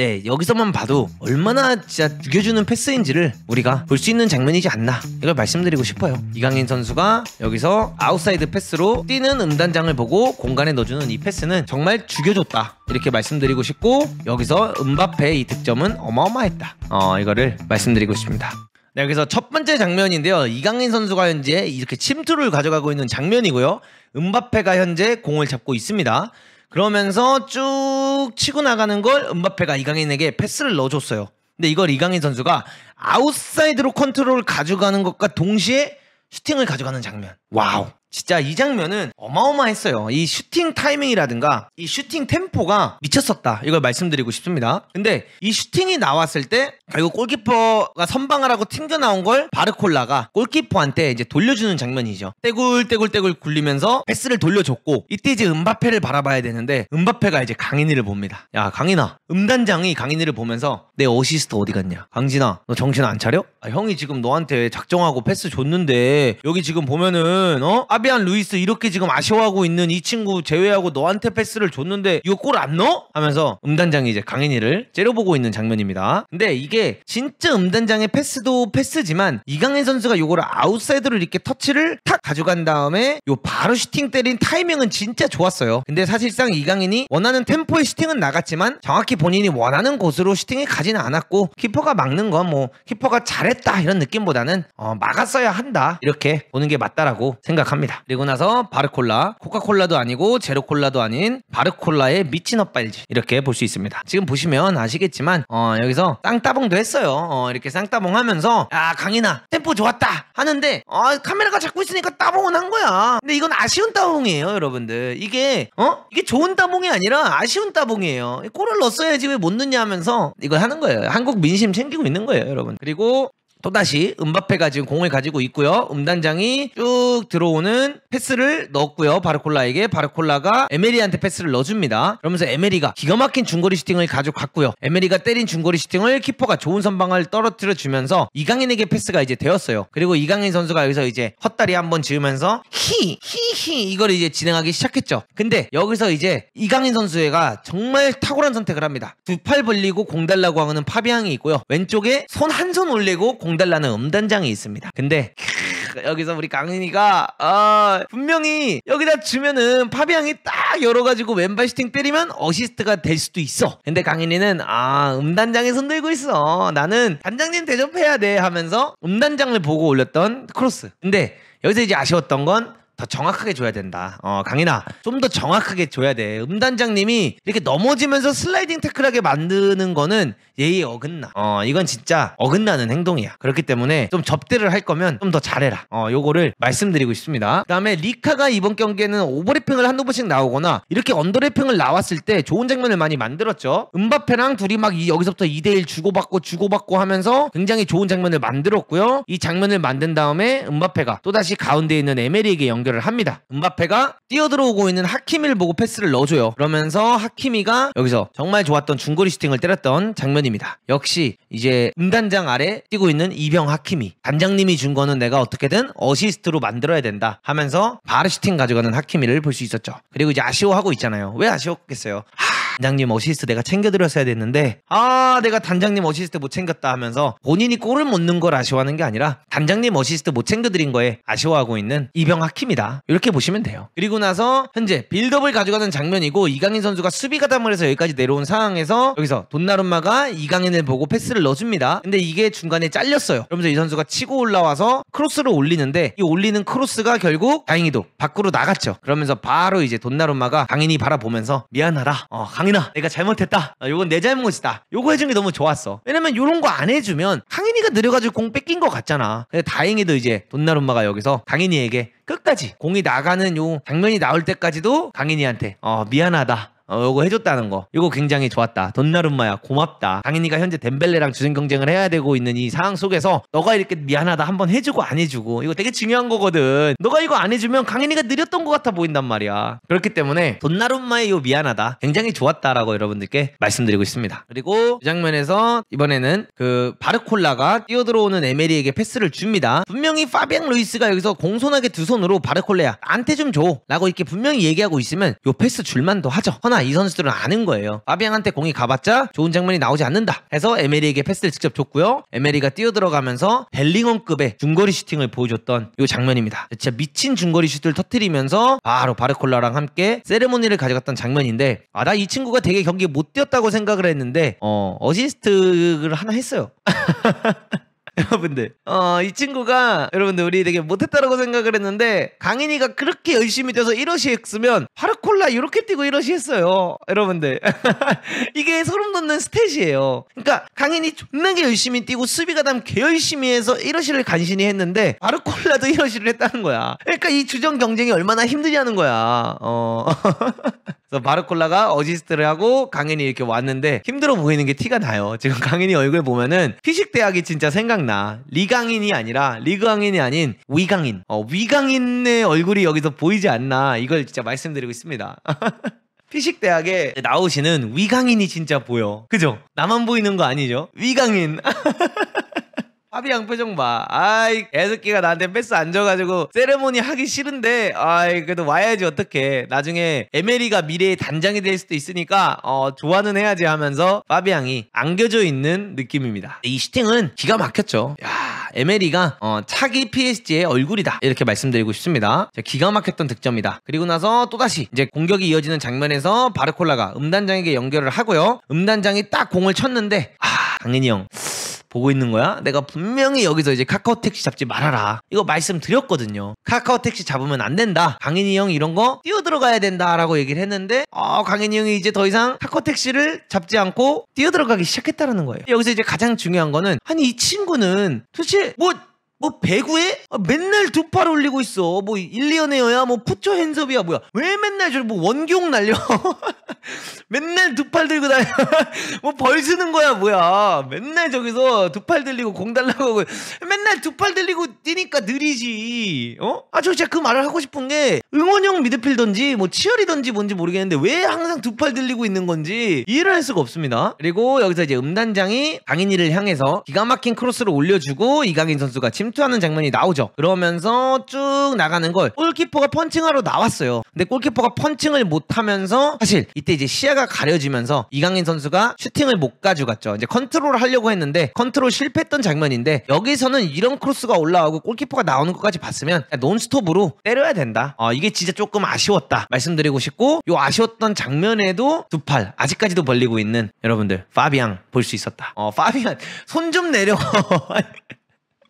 네 여기서만 봐도 얼마나 진짜 죽여주는 패스인지를 우리가 볼 수 있는 장면이지 않나 이걸 말씀드리고 싶어요 이강인 선수가 여기서 아웃사이드 패스로 뛰는 음단장을 보고 공간에 넣어주는 이 패스는 정말 죽여줬다 이렇게 말씀드리고 싶고 여기서 음바페의 이 득점은 어마어마했다 어 이거를 말씀드리고 싶습니다 네, 여기서 첫 번째 장면인데요. 이강인 선수가 현재 이렇게 침투를 가져가고 있는 장면이고요. 음바페가 현재 공을 잡고 있습니다. 그러면서 쭉 치고 나가는 걸 은바페가 이강인에게 패스를 넣어줬어요. 근데 이걸 이강인 선수가 아웃사이드로 컨트롤을 가져가는 것과 동시에 슈팅을 가져가는 장면. 와우. 진짜 이 장면은 어마어마했어요. 이 슈팅 타이밍이라든가 이 슈팅 템포가 미쳤었다. 이걸 말씀드리고 싶습니다. 근데 이 슈팅이 나왔을 때 결국 골키퍼가 선방을 하고 튕겨 나온 걸 바르콜라가 골키퍼한테 이제 돌려주는 장면이죠. 떼굴떼굴떼굴 굴리면서 패스를 돌려줬고 이때 이제 은바페를 바라봐야 되는데 은바페가 이제 강인이를 봅니다. 야 강인아 음단장이 강인이를 보면서 내 어시스트 어디 갔냐? 강진아 너 정신 안 차려? 아, 형이 지금 너한테 작정하고 패스 줬는데 여기 지금 보면은 어? 아, 파비안 루이스 이렇게 지금 아쉬워하고 있는 이 친구 제외하고 너한테 패스를 줬는데 이거 골 안 넣어? 하면서 음단장이 이제 강인이를 째려보고 있는 장면입니다. 근데 이게 진짜 음단장의 패스도 패스지만 이강인 선수가 요거를 아웃사이드로 이렇게 터치를 탁 가져간 다음에 요 바로 슈팅 때린 타이밍은 진짜 좋았어요. 근데 사실상 이강인이 원하는 템포의 슈팅은 나갔지만 정확히 본인이 원하는 곳으로 슈팅이 가지는 않았고 키퍼가 막는 건 뭐 키퍼가 잘했다 이런 느낌보다는 어, 막았어야 한다 이렇게 보는 게 맞다라고 생각합니다. 있니다 그리고 나서 바르콜라, 코카콜라도 아니고 제로콜라도 아닌 바르콜라의 미친 엇발질 이렇게 볼 수 있습니다. 지금 보시면 아시겠지만 어, 여기서 쌍따봉도 했어요. 어, 이렇게 쌍따봉 하면서 아 강인아 템포 좋았다 하는데 어, 카메라가 잡고 있으니까 따봉은 한 거야. 근데 이건 아쉬운 따봉이에요 여러분들. 이게 어? 이게 좋은 따봉이 아니라 아쉬운 따봉이에요. 골을 넣었어야지 왜 못 넣냐 하면서 이걸 하는 거예요. 한국 민심 챙기고 있는 거예요 여러분. 그리고 또다시 음바페가 지금 공을 가지고 있고요. 음단장이 쭉 들어오는 패스를 넣었고요. 바르콜라에게 바르콜라가 에메리한테 패스를 넣어줍니다. 그러면서 에메리가 기가 막힌 중거리 슈팅을 가져갔고요. 에메리가 때린 중거리 슈팅을 키퍼가 좋은 선방을 떨어뜨려 주면서 이강인에게 패스가 이제 되었어요. 그리고 이강인 선수가 여기서 이제 헛다리 한번 지으면서 히 히히 이걸 이제 진행하기 시작했죠. 근데 여기서 이제 이강인 선수가 정말 탁월한 선택을 합니다. 두 팔 벌리고 공 달라고 하는 파비앙이 있고요. 왼쪽에 손 한 손 올리고 공 공달라는 음단장이 있습니다. 근데 여기서 우리 강인이가 아, 분명히 여기다 주면은 파비앙이 딱 열어가지고 왼발 슈팅 때리면 어시스트가 될 수도 있어 근데 강인이는 아 음단장에 손 들고 있어 나는 단장님 대접해야 돼 하면서 음단장을 보고 올렸던 크로스 근데 여기서 이제 아쉬웠던 건더 정확하게 줘야 된다. 어, 강인아, 좀 더 정확하게 줘야 돼. 음단장님이 이렇게 넘어지면서 슬라이딩 태클하게 만드는 거는 예의 어긋나. 어, 이건 진짜 어긋나는 행동이야. 그렇기 때문에 좀 접대를 할 거면 좀 더 잘해라. 어, 요거를 말씀드리고 싶습니다. 그 다음에 리카가 이번 경기에는 오버래핑을 한두 번씩 나오거나 이렇게 언더래핑을 나왔을 때 좋은 장면을 많이 만들었죠. 음바페랑 둘이 막 이, 여기서부터 2대1 주고받고 주고받고 하면서 굉장히 좋은 장면을 만들었고요. 이 장면을 만든 다음에 음바페가 또다시 가운데 있는 에메리에게 연결 연결을 합니다. 음바페가 뛰어들어오고 있는 하키미를 보고 패스를 넣어줘요. 그러면서 하키미가 여기서 정말 좋았던 중거리 슈팅을 때렸던 장면입니다. 역시 이제 음단장 아래 뛰고 있는 이병 하키미. 단장님이 준 거는 내가 어떻게든 어시스트로 만들어야 된다 하면서 바르슈팅 가져가는 하키미를 볼 수 있었죠. 그리고 이제 아쉬워하고 있잖아요. 왜 아쉬웠겠어요? 하, 단장님 어시스트 내가 챙겨드렸어야 됐는데 아 내가 단장님 어시스트 못 챙겼다 하면서 본인이 골을 못 넣은 걸 아쉬워하는 게 아니라 단장님 어시스트 못 챙겨드린 거에 아쉬워하고 있는 이병 하킴이다 이렇게 보시면 돼요 그리고 나서 현재 빌드업을 가져가는 장면이고 이강인 선수가 수비 가담을 해서 여기까지 내려온 상황에서 여기서 돈나룸마가 이강인을 보고 패스를 넣어줍니다 근데 이게 중간에 잘렸어요 그러면서 이 선수가 치고 올라와서 크로스를 올리는데 이 올리는 크로스가 결국 다행히도 밖으로 나갔죠 그러면서 바로 이제 돈나룸마가 강인이 바라보면서 미안하다 어, 강인 강인아 내가 잘못했다 아, 요건 내 잘못이다 요거 해준 게 너무 좋았어 왜냐면 요런 거 안 해주면 강인이가 느려가지고 공 뺏긴 것 같잖아 근데 다행히도 이제 돈나룸마가 여기서 강인이에게 끝까지 공이 나가는 요 장면이 나올 때까지도 강인이한테 어 미안하다 어, 요거 해줬다는 거이거 굉장히 좋았다 돈나룸마야 고맙다 당연히가 현재 덴벨레랑 주전 경쟁을 해야 되고 있는 이 상황 속에서 너가 이렇게 미안하다 한번 해주고 안 해주고 이거 되게 중요한 거거든 너가 이거 안 해주면 강인이가 느렸던 것 같아 보인단 말이야 그렇기 때문에 돈나룸마의 요 미안하다 굉장히 좋았다라고 여러분들께 말씀드리고 있습니다 그리고 이 장면에서 이번에는 그 바르콜라가 뛰어들어오는 에메리에게 패스를 줍니다 분명히 파비앙 루이스가 여기서 공손하게 두 손으로 바르콜레야 나한테 좀 줘 라고 이렇게 분명히 얘기하고 있으면 요 패스 줄만도 하죠 허나 이 선수들은 아는 거예요. 아비앙한테 공이 가봤자 좋은 장면이 나오지 않는다. 해서 에메리에게 패스를 직접 줬고요. 에메리가 뛰어들어가면서 벨링엄급의 중거리 슈팅을 보여줬던 이 장면입니다. 진짜 미친 중거리 슈 슛을 터뜨리면서 바로 바르콜라랑 함께 세레모니를 가져갔던 장면인데 아나 이 친구가 되게 경기 못 뛰었다고 생각을 했는데 어 어시스트를 하나 했어요. 여러분들 어, 이 친구가 여러분들 우리 되게 못했다라고 생각을 했는데 강인이가 그렇게 열심히 뛰어서 1호시 했으면 파르콜라 이렇게 뛰고 1호시 했어요 여러분들 이게 소름 돋는 스탯이에요 그러니까 강인이 존나게 열심히 뛰고 수비가담 개열심히 해서 1호시를 간신히 했는데 파르콜라도 1호시를 했다는 거야 그러니까 이 주전 경쟁이 얼마나 힘드냐는 거야 어. 그래서 바르콜라가 어지스트를 하고 강인이 이렇게 왔는데 힘들어 보이는 게 티가 나요 지금 강인이 얼굴 보면은 피식 대학이 진짜 생각 생각나. 리강인이 아니라 리강인이 아닌 위강인. 어, 위강인의 얼굴이 여기서 보이지 않나 이걸 진짜 말씀드리고 있습니다. 피식 대학에 나오시는 위강인이 진짜 보여. 그죠? 나만 보이는 거 아니죠? 위강인. 까비 앙표정 봐. 아이 애새끼가 나한테 패스 안 줘가지고 세레모니 하기 싫은데 아이 그래도 와야지 어떡해. 나중에 에메리가 미래의 단장이 될 수도 있으니까 어 좋아는 해야지 하면서 파비앙이 안겨져 있는 느낌입니다. 이 슈팅은 기가 막혔죠. 야 에메리가 어, 차기 PSG의 얼굴이다 이렇게 말씀드리고 싶습니다. 기가 막혔던 득점이다. 그리고 나서 또다시 이제 공격이 이어지는 장면에서 바르콜라가 음단장에게 연결을 하고요. 음단장이 딱 공을 쳤는데 아 당연히 형 보고 있는 거야? 내가 분명히 여기서 이제 카카오 택시 잡지 말아라. 이거 말씀드렸거든요. 카카오 택시 잡으면 안 된다. 강인이 형 이런 거 뛰어들어가야 된다라고 얘기를 했는데 어, 강인이 형이 이제 더 이상 카카오 택시를 잡지 않고 뛰어들어가기 시작했다라는 거예요. 여기서 이제 가장 중요한 거는 아니 이 친구는 도대체 뭐뭐 배구에 아, 맨날 두 팔 올리고 있어. 뭐 1, 2년에 여야 뭐 푸처 핸섭이야 뭐야. 왜 맨날 저 뭐 원기옥 날려. 맨날 두 팔 들고 다녀. 뭐벌 쓰는 거야 뭐야. 맨날 저기서 두 팔 들리고 공 달라고 하고 맨날 두 팔 들리고 뛰니까 느리지. 어? 아저 진짜 그 말을 하고 싶은 게 응원형 미드필던지 뭐 치어리던지 뭔지 모르겠는데 왜 항상 두 팔 들리고 있는 건지 이해를 할 수가 없습니다. 그리고 여기서 이제 음단장이 강인이를 향해서 기가 막힌 크로스를 올려주고 이강인 선수가 침 맹투하는 장면이 나오죠. 그러면서 쭉 나가는 걸 골키퍼가 펀칭하러 나왔어요. 근데 골키퍼가 펀칭을 못하면서 사실 이때 이제 시야가 가려지면서 이강인 선수가 슈팅을 못 가져갔죠. 이제 컨트롤을 하려고 했는데 컨트롤 실패했던 장면인데 여기서는 이런 크로스가 올라오고 골키퍼가 나오는 것까지 봤으면 논스톱으로 때려야 된다. 어, 이게 진짜 조금 아쉬웠다 말씀드리고 싶고 요 아쉬웠던 장면에도 두 팔 아직까지도 벌리고 있는 여러분들 파비앙 볼 수 있었다. 어 파비앙 손 좀 내려.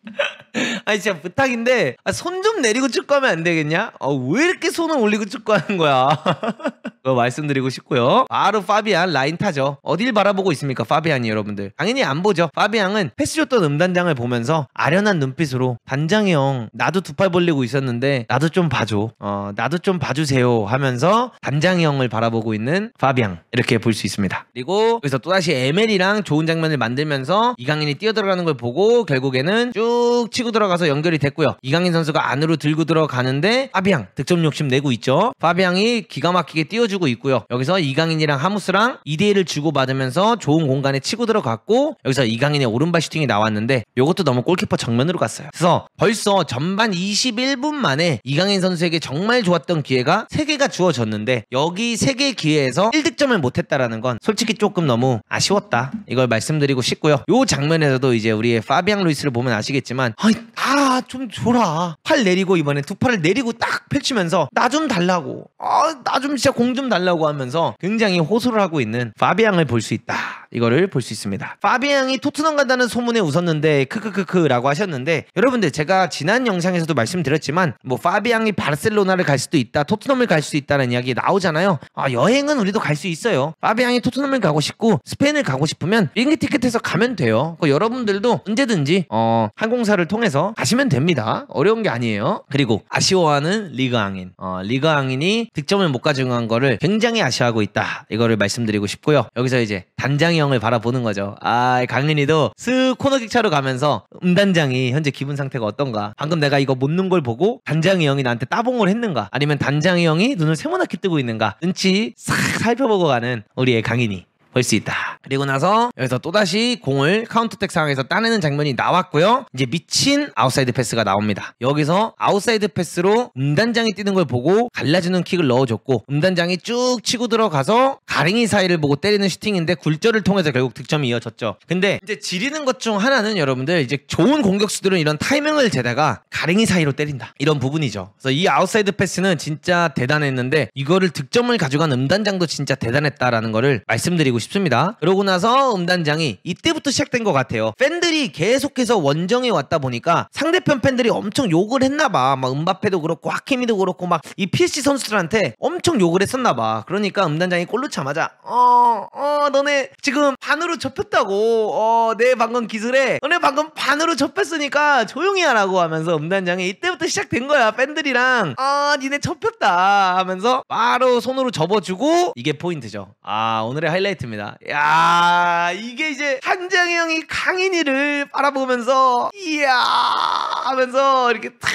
아니 진짜 부탁인데 아, 손 좀 내리고 축구하면 안 되겠냐? 아, 왜 이렇게 손을 올리고 축구하는 거야? 그 말씀드리고 싶고요. 바로 파비안 라인 타죠. 어딜 바라보고 있습니까, 파비안이 여러분들? 당연히 안 보죠. 파비안은 패스 줬던 음단장을 보면서 아련한 눈빛으로 단장이 형, 나도 두 팔 벌리고 있었는데 나도 좀 봐줘. 어, 나도 좀 봐주세요 하면서 단장이 형을 바라보고 있는 파비앙 이렇게 볼 수 있습니다. 그리고 여기서 또다시 에멜이랑 좋은 장면을 만들면서 이강인이 뛰어들어가는 걸 보고 결국에는 쭉 치고 들어가서 연결이 됐고요. 이강인 선수가 안으로 들고 들어가는데 파비앙 득점 욕심 내고 있죠. 파비앙이 기가 막히게 뛰어 챙겨주고 있고요. 여기서 이강인이랑 하무스랑 2대1을 주고받으면서 좋은 공간에 치고 들어갔고 여기서 이강인의 오른발 슈팅이 나왔는데 이것도 너무 골키퍼 정면으로 갔어요. 그래서 벌써 전반 21분 만에 이강인 선수에게 정말 좋았던 기회가 3개가 주어졌는데 여기 3개 기회에서 1득점을 못했다라는 건 솔직히 조금 너무 아쉬웠다. 이걸 말씀드리고 싶고요. 이 장면에서도 이제 우리의 파비앙 루이스를 보면 아시겠지만 아이 다좀 아, 줘라. 팔 내리고 이번에 두 팔을 내리고 딱 펼치면서 나 좀 달라고. 아나 좀 진짜 공좀 좀 달라고 하면서 굉장히 호소를 하고 있는 파비앙을 볼 수 있다. 이거를 볼 수 있습니다. 파비앙이 토트넘 간다는 소문에 웃었는데 크크크크라고 하셨는데 여러분들 제가 지난 영상에서도 말씀드렸지만 뭐 파비앙이 바르셀로나를 갈 수도 있다 토트넘을 갈 수 있다는 이야기 나오잖아요. 아 여행은 우리도 갈 수 있어요. 파비앙이 토트넘을 가고 싶고 스페인을 가고 싶으면 비행기 티켓에서 가면 돼요. 그 여러분들도 언제든지 어, 항공사를 통해서 가시면 됩니다. 어려운 게 아니에요. 그리고 아쉬워하는 리그앙인 어, 리그앙인이 득점을 못 가져간 거를 굉장히 아쉬워하고 있다 이거를 말씀드리고 싶고요. 여기서 이제 단장이 형을 바라보는 거죠. 아, 강민이도 쓱 코너킥차로 가면서 음단장이 현재 기분 상태가 어떤가? 방금 내가 이거 못 넣은 걸 보고 단장이 형이 나한테 따봉을 했는가? 아니면 단장이 형이 눈을 세모나게 뜨고 있는가? 눈치 싹 살펴보고 가는 우리의 강인이. 볼수 있다. 그리고 나서 여기서 또다시 공을 카운터택 상황에서 따내는 장면이 나왔고요. 이제 미친 아웃사이드 패스가 나옵니다. 여기서 아웃사이드 패스로 음단장이 뛰는 걸 보고 갈라지는 킥을 넣어줬고 음단장이 쭉 치고 들어가서 가랭이 사이를 보고 때리는 슈팅인데 굴절을 통해서 결국 득점이 이어졌죠. 근데 이제 지리는 것 중 하나는 여러분들 이제 좋은 공격수들은 이런 타이밍을 재다가 가랭이 사이로 때린다. 이런 부분이죠. 그래서 이 아웃사이드 패스는 진짜 대단했는데 이거를 득점을 가져간 음단장도 진짜 대단했다라는 거를 말씀드리고 싶습니다. 그러고 나서 음단장이 이때부터 시작된 것 같아요. 팬들이 계속해서 원정에 왔다 보니까 상대편 팬들이 엄청 욕을 했나봐. 막 음바페도 그렇고 하케미도 그렇고 막 이 PSG 선수들한테 엄청 욕을 했었나봐. 그러니까 음단장이 골로 차마자 어, 어, 너네 지금 반으로 접혔다고. 어, 내 네, 방금 기술에 너네 어, 방금 반으로 접혔으니까 조용히 하라고 하면서 음단장이 이때부터 시작된 거야. 팬들이랑 아, 니네 접혔다 하면서 바로 손으로 접어주고 이게 포인트죠. 아, 오늘의 하이라이트입니다. 야, 이게 이제 한장이 형이 강인이를 바라보면서 이야 하면서 이렇게 탁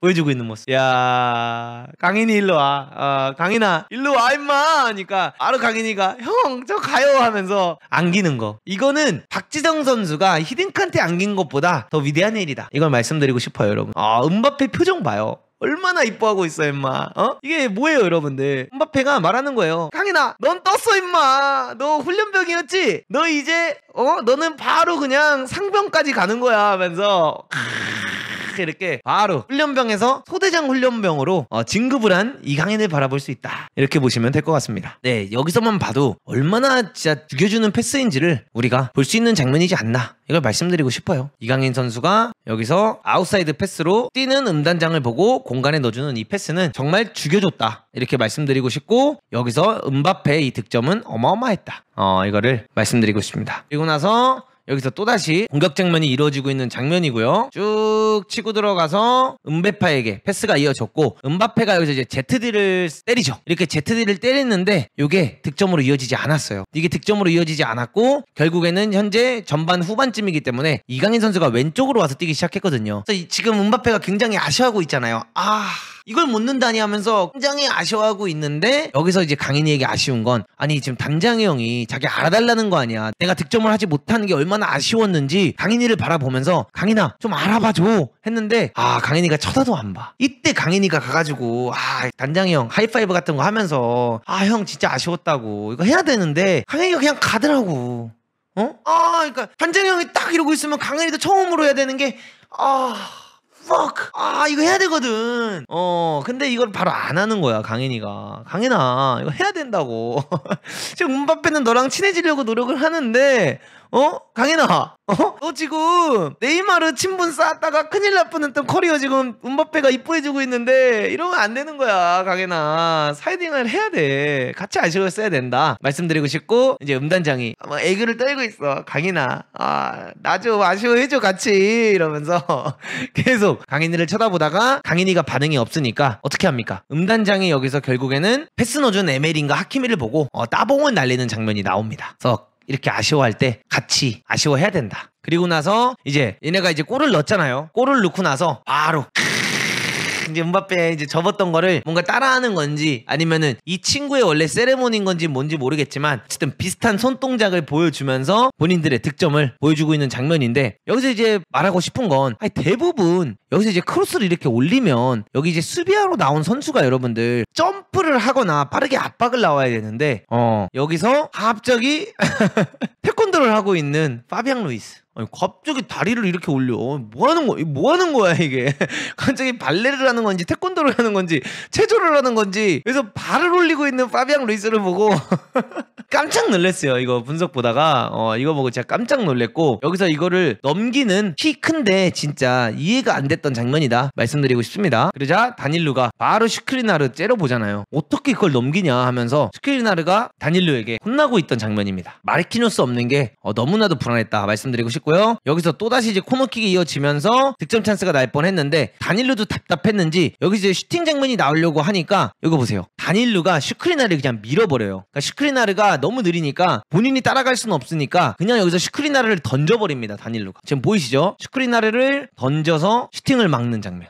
보여주고 있는 모습. 야. 강인이 일로 와. 어, 강인아 일로 와 임마 하니까 바로 강인이가 형 저 가요 하면서 안기는 거. 이거는 박지성 선수가 히딩크한테 안긴 것보다 더 위대한 일이다. 이걸 말씀드리고 싶어요 여러분. 아 은바페 표정 봐요. 얼마나 이뻐하고 있어 임마 어? 이게 뭐예요 여러분들 은바페가 말하는 거예요 강인아 넌 떴어 임마 너 훈련병이었지? 너 이제 어? 너는 바로 그냥 상병까지 가는 거야 하면서 이렇게 이렇게 바로 훈련병에서 소대장 훈련병으로 어, 진급을 한 이강인을 바라볼 수 있다. 이렇게 보시면 될 것 같습니다. 네, 여기서만 봐도 얼마나 진짜 죽여주는 패스인지를 우리가 볼 수 있는 장면이지 않나 이걸 말씀드리고 싶어요. 이강인 선수가 여기서 아웃사이드 패스로 뛰는 음단장을 보고 공간에 넣어주는 이 패스는 정말 죽여줬다. 이렇게 말씀드리고 싶고 여기서 음바페의 이 득점은 어마어마했다. 어, 이거를 말씀드리고 싶습니다. 그리고 나서 여기서 또다시 공격 장면이 이루어지고 있는 장면이고요. 쭉 치고 들어가서 은베파에게 패스가 이어졌고 은바페가 여기서 이제 트 d 를 때리죠. 이렇게 제트 d 를 때렸는데 이게 득점으로 이어지지 않았어요. 이게 득점으로 이어지지 않았고 결국에는 현재 전반 후반쯤이기 때문에 이강인 선수가 왼쪽으로 와서 뛰기 시작했거든요. 지금 은바페가 굉장히 아쉬워하고 있잖아요. 아... 이걸 묻는다니 하면서 굉장히 아쉬워하고 있는데 여기서 이제 강인이에게 아쉬운 건 아니 지금 단장이 형이 자기 알아달라는 거 아니야 내가 득점을 하지 못하는 게 얼마나 아쉬웠는지 강인이를 바라보면서 강인아 좀 알아봐줘 했는데 아 강인이가 쳐다도 안 봐 이때 강인이가 가가지고 아 단장이 형 하이파이브 같은 거 하면서 아 형 진짜 아쉬웠다고 이거 해야 되는데 강인이가 그냥 가더라고 어? 아 그러니까 단장이 형이 딱 이러고 있으면 강인이도 처음으로 해야 되는 게아 fuck 아 이거 해야 되거든 어 근데 이걸 바로 안 하는 거야 강인이가 강인아 이거 해야 된다고 지금 문바페는 너랑 친해지려고 노력을 하는데 어 강인아 어? 너 지금 네이마르 친분 쌓았다가 큰일 날 뻔했던 커리어 지금 은바페가이뻐해주고 있는데 이러면 안 되는 거야 강해나 사이딩을 해야 돼 같이 아쉬워 써야 된다 말씀드리고 싶고 이제 음단장이 아마 애교를 떨고 있어 강해나 아, 아나 좀 아쉬워해줘 같이 이러면서 계속 강인이를 쳐다보다가 강인이가 반응이 없으니까 어떻게 합니까 음단장이 여기서 결국에는 패스 넣어준 에메린과 하키미를 보고 어, 따봉을 날리는 장면이 나옵니다 그래서 이렇게 아쉬워할 때 같이 아쉬워해야 된다. 그리고 나서 이제 얘네가 이제 골을 넣었잖아요. 골을 넣고 나서 바로 이제 음바페 이제 접었던 거를 뭔가 따라하는 건지 아니면은 이 친구의 원래 세레모니인 건지 뭔지 모르겠지만 어쨌든 비슷한 손동작을 보여주면서 본인들의 득점을 보여주고 있는 장면인데 여기서 이제 말하고 싶은 건 아니 대부분 여기서 이제 크로스를 이렇게 올리면 여기 이제 수비하러 나온 선수가 여러분들 점프를 하거나 빠르게 압박을 나와야 되는데 어 여기서 갑자기 태권도를 하고 있는 파비앙 루이스 아니, 갑자기 다리를 이렇게 올려. 뭐 하는 거야? 뭐 하는 거야, 이게? 갑자기 발레를 하는 건지, 태권도를 하는 건지, 체조를 하는 건지. 그래서 발을 올리고 있는 파비앙 루이스를 보고 깜짝 놀랐어요. 이거 분석 보다가. 어, 이거 보고 제가 깜짝 놀랐고, 여기서 이거를 넘기는 키 큰데 진짜 이해가 안 됐던 장면이다. 말씀드리고 싶습니다. 그러자 다닐루가 바로 슈크리나르 째려보잖아요. 어떻게 그걸 넘기냐 하면서 슈크리나르가 다닐루에게 혼나고 있던 장면입니다. 마말키놓스 없는 게 어, 너무나도 불안했다. 말씀드리고 싶고, 나왔고요. 여기서 또다시 이제 코너킥이 이어지면서 득점 찬스가 날 뻔했는데 단일루도 답답했는지 여기서 슈팅 장면이 나오려고 하니까 이거 보세요. 단일루가 슈크리나를 그냥 밀어버려요. 그러니까 슈크리나르가 너무 느리니까 본인이 따라갈 수는 없으니까 그냥 여기서 슈크리나르를 던져버립니다. 단일루가 지금 보이시죠? 슈크리나르를 던져서 슈팅을 막는 장면.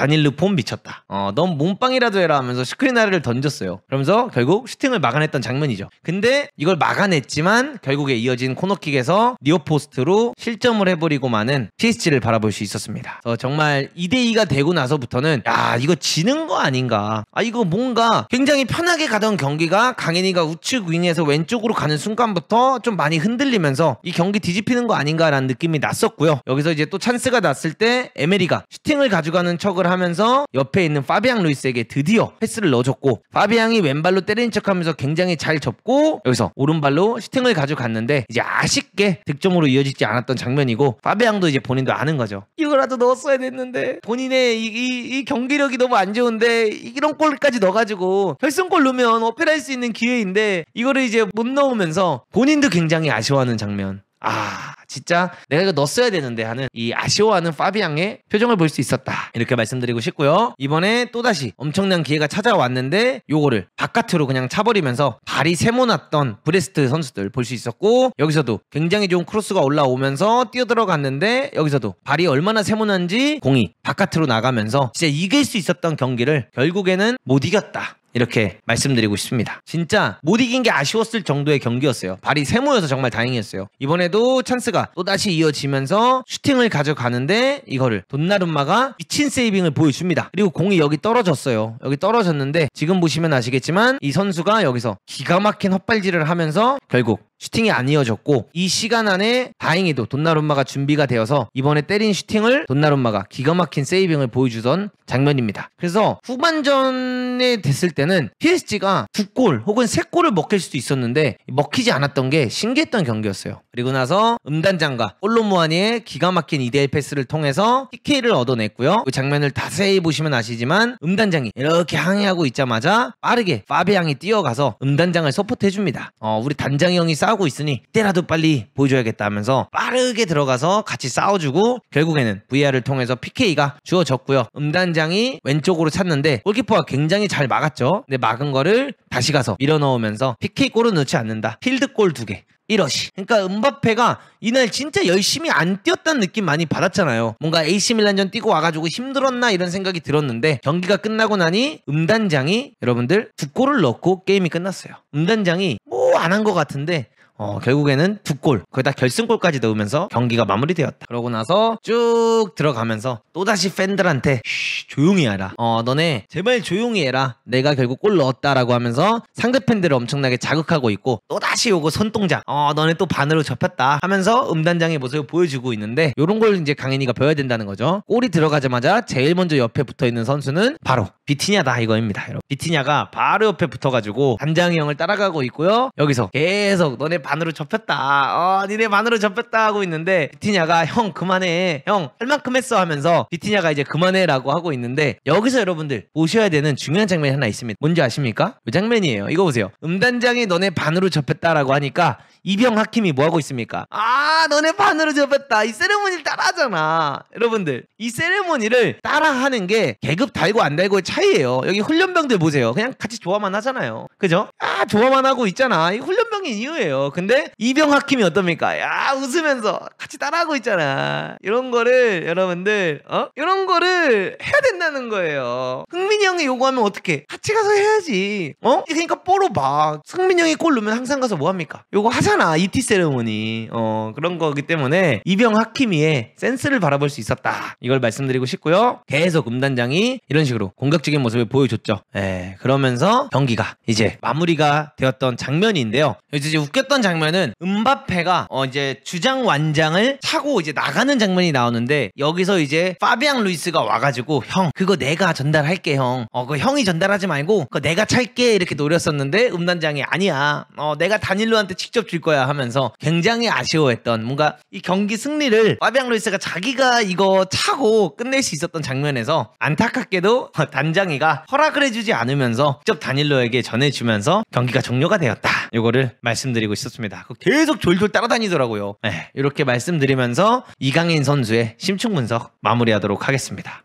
다닐루폼 미쳤다. 어, 넌 몸빵이라도 해라 하면서 시크리나르를 던졌어요. 그러면서 결국 슈팅을 막아냈던 장면이죠. 근데 이걸 막아냈지만 결국에 이어진 코너킥에서 니어포스트로 실점을 해버리고 마는 PSG를 바라볼 수 있었습니다. 정말 2대2가 되고 나서부터는 야 이거 지는 거 아닌가 아 이거 뭔가 굉장히 편하게 가던 경기가 강인이가 우측 윙에서 왼쪽으로 가는 순간부터 좀 많이 흔들리면서 이 경기 뒤집히는 거 아닌가라는 느낌이 났었고요. 여기서 이제 또 찬스가 났을 때 에메리가 슈팅을 가져가는 척을 시도를 하면서 옆에 있는 파비앙 루이스에게 드디어 패스를 넣어줬고 파비앙이 왼발로 때리는 척하면서 굉장히 잘 접고 여기서 오른발로 슈팅을 가져갔는데 이제 아쉽게 득점으로 이어지지 않았던 장면이고 파비앙도 이제 본인도 아는 거죠. 이거라도 넣었어야 됐는데 본인의 이, 이, 이 경기력이 너무 안 좋은데 이런 골까지 넣어가지고 결승골 넣으면 어필할 수 있는 기회인데 이거를 이제 못 넣으면서 본인도 굉장히 아쉬워하는 장면. 아 진짜 내가 이거 넣었어야 되는데 하는 이 아쉬워하는 파비앙의 표정을 볼 수 있었다 이렇게 말씀드리고 싶고요 이번에 또다시 엄청난 기회가 찾아왔는데 요거를 바깥으로 그냥 차버리면서 발이 세모났던 브레스트 선수들 볼 수 있었고 여기서도 굉장히 좋은 크로스가 올라오면서 뛰어들어갔는데 여기서도 발이 얼마나 세모난지 공이 바깥으로 나가면서 진짜 이길 수 있었던 경기를 결국에는 못 이겼다 이렇게 말씀드리고 싶습니다. 진짜 못 이긴 게 아쉬웠을 정도의 경기였어요. 발이 세모여서 정말 다행이었어요. 이번에도 찬스가 또다시 이어지면서 슈팅을 가져가는데 이거를 돈나룸마가 미친 세이빙을 보여줍니다. 그리고 공이 여기 떨어졌어요. 여기 떨어졌는데 지금 보시면 아시겠지만 이 선수가 여기서 기가 막힌 헛발질을 하면서 결국 슈팅이 안 이어졌고 이 시간 안에 다행히도 돈나룸마가 준비가 되어서 이번에 때린 슈팅을 돈나룸마가 기가 막힌 세이빙을 보여주던 장면입니다. 그래서 후반전에 됐을 때는 PSG가 두 골 혹은 세 골을 먹힐 수도 있었는데 먹히지 않았던 게 신기했던 경기였어요. 그리고 나서 음단장과 올로무아니의 기가 막힌 2대1 패스를 통해서 PK를 얻어냈고요. 그 장면을 자세히 보시면 아시지만 음단장이 이렇게 항의하고 있자마자 빠르게 파비앙이 뛰어가서 음단장을 서포트해줍니다. 어, 우리 단장형이 싸 싸우고 있으니 때라도 빨리 보여줘야겠다 하면서 빠르게 들어가서 같이 싸워주고 결국에는 VR을 통해서 PK가 주어졌고요. 음단장이 왼쪽으로 찼는데 골키퍼가 굉장히 잘 막았죠. 근데 막은 거를 다시 가서 밀어넣으면서 PK골은 넣지 않는다. 필드골 두개 이러시. 그러니까 음바페가 이날 진짜 열심히 안 뛰었다는 느낌 많이 받았잖아요. 뭔가 AC 밀란전 뛰고 와가지고 힘들었나 이런 생각이 들었는데 경기가 끝나고 나니 음단장이 여러분들 두 골을 넣고 게임이 끝났어요. 음단장이 뭐 안 한 것 같은데 어, 결국에는 두 골, 거기다 결승골까지 넣으면서 경기가 마무리되었다. 그러고 나서 쭉 들어가면서 또다시 팬들한테 조용히 해라. 어, 너네 제발 조용히 해라. 내가 결국 골 넣었다라고 하면서 상대 팬들을 엄청나게 자극하고 있고 또다시 요거 손동작. 어, 너네 또 반으로 접혔다 하면서 음단장의 모습을 보여주고 있는데 요런 걸 이제 강인이가 배워야 된다는 거죠. 골이 들어가자마자 제일 먼저 옆에 붙어 있는 선수는 바로 비티냐다 이거입니다. 여러분. 비티냐가 바로 옆에 붙어 가지고 단장이 형을 따라가고 있고요. 여기서 계속 너네 반으로 접혔다. 어, 니네 반으로 접혔다 하고 있는데 비티냐가 형 그만해. 형할 만큼 했어 하면서 비티냐가 이제 그만해라고 하고 있는데 여기서 여러분들 보셔야 되는 중요한 장면이 하나 있습니다. 뭔지 아십니까? 이 장면이에요. 이거 보세요. 음단장이 너네 반으로 접혔다라고 하니까 이병 하킴이 뭐 하고 있습니까? 아 너네 반으로 접혔다. 이 세레모니를 따라하잖아. 여러분들 이 세레모니를 따라하는 게 계급 달고 안 달고의 차이예요. 여기 훈련병들 보세요. 그냥 같이 조화만 하잖아요. 그죠? 아 조화만 하고 있잖아. 이 훈련 긍정적인 이유예요. 근데 이병 하킴이 어떻습니까? 야 웃으면서 같이 따라하고 있잖아. 이런 거를 여러분들 어? 이런 거를 해야 된다는 거예요. 흥민이 형이 요구하면 어떻게? 같이 가서 해야지. 어? 그러니까 뽀로 봐. 승민이 형이 골 넣으면 항상 가서 뭐 합니까? 요거 하잖아. 이티 e 세레모니. 어 그런 거기 때문에 이병 하킴이의 센스를 바라볼 수 있었다. 이걸 말씀드리고 싶고요. 계속 음단장이 이런 식으로 공격적인 모습을 보여줬죠. 예. 그러면서 경기가 이제 마무리가 되었던 장면인데요. 이제 웃겼던 장면은 음바페가 어 이제 주장 완장을 차고 이제 나가는 장면이 나오는데 여기서 이제 파비앙 루이스가 와가지고 형 그거 내가 전달할게 형. 어 그 형이 전달하지 말고 그거 내가 찰게 이렇게 노렸었는데 음단장이 아니야. 어 내가 다닐로한테 직접 줄 거야 하면서 굉장히 아쉬워했던 뭔가 이 경기 승리를 파비앙 루이스가 자기가 이거 차고 끝낼 수 있었던 장면에서 안타깝게도 단장이가 허락을 해주지 않으면서 직접 다닐로에게 전해주면서 경기가 종료가 되었다. 이거를 말씀드리고 있었습니다. 그 계속 졸졸 따라다니더라고요. 네, 이렇게 말씀드리면서 이강인 선수의 심층 분석 마무리하도록 하겠습니다.